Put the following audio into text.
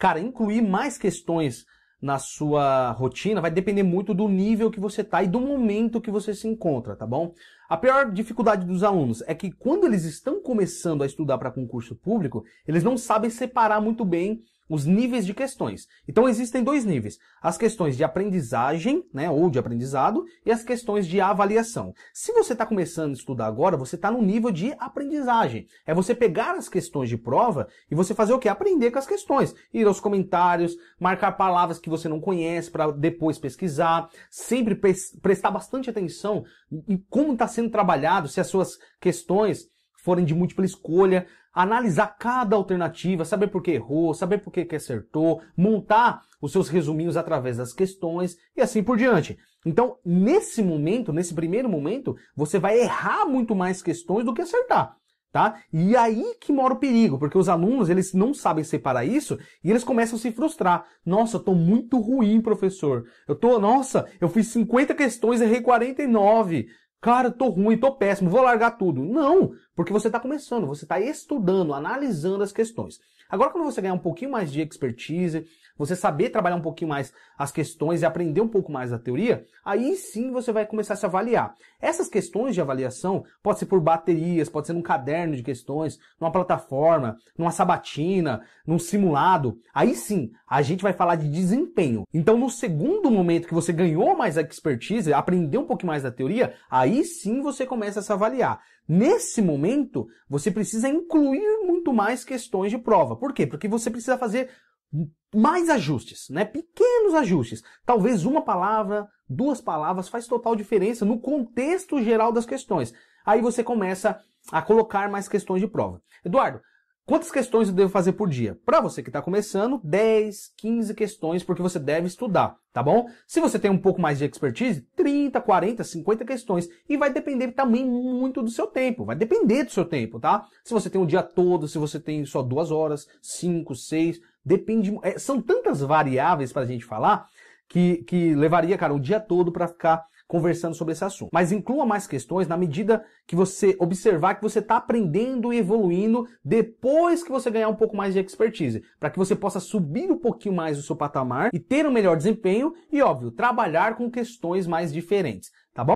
Cara, incluir mais questões na sua rotina vai depender muito do nível que você tá e do momento que você se encontra, tá bom? A pior dificuldade dos alunos é que quando eles estão começando a estudar para concurso público, eles não sabem separar muito bem os níveis de questões. Então existem dois níveis: as questões de aprendizagem, né, ou de aprendizado, e as questões de avaliação. Se você está começando a estudar agora, você está no nível de aprendizagem. É você pegar as questões de prova e você fazer o que? Aprender com as questões, ir aos comentários, marcar palavras que você não conhece para depois pesquisar, sempre pre prestar bastante atenção em como está sendo sendo trabalhado, se as suas questões forem de múltipla escolha, analisar cada alternativa, saber por que errou, saber por que, acertou, montar os seus resuminhos através das questões e assim por diante. Então, nesse momento, nesse primeiro momento, você vai errar muito mais questões do que acertar. Tá? E é aí que mora o perigo, porque os alunos eles não sabem separar isso e eles começam a se frustrar. Nossa, eu tô muito ruim, professor. Eu tô, nossa, eu fiz 50 questões e errei 49. Cara, tô ruim, tô péssimo, vou largar tudo. Não, porque você está começando, você está estudando, analisando as questões. Agora, quando você ganhar um pouquinho mais de expertise, você saber trabalhar um pouquinho mais as questões e aprender um pouco mais da teoria, aí sim você vai começar a se avaliar. Essas questões de avaliação pode ser por baterias, pode ser num caderno de questões, numa plataforma, numa sabatina, num simulado. Aí sim, a gente vai falar de desempenho. Então, no segundo momento que você ganhou mais expertise, aprendeu um pouquinho mais da teoria, aí sim você começa a se avaliar. Nesse momento, você precisa incluir muito mais questões de prova. Por quê? Porque você precisa fazer mais ajustes, né? Pequenos ajustes. Talvez uma palavra, duas palavras faz total diferença no contexto geral das questões. Aí você começa a colocar mais questões de prova. Eduardo, Quantas questões eu devo fazer por dia? Para você que está começando, 10, 15 questões, porque você deve estudar, tá bom? Se você tem um pouco mais de expertise, 30, 40, 50 questões. E vai depender também muito do seu tempo. Vai depender do seu tempo, tá? Se você tem o um dia todo, se você tem só duas horas, cinco, seis, depende. É, são tantas variáveis para a gente falar que, que levaria, cara, o dia todo para ficar conversando sobre esse assunto. Mas inclua mais questões na medida que você observar que você está aprendendo e evoluindo depois que você ganhar um pouco mais de expertise, para que você possa subir um pouquinho mais o seu patamar e ter um melhor desempenho e, óbvio, trabalhar com questões mais diferentes, tá bom?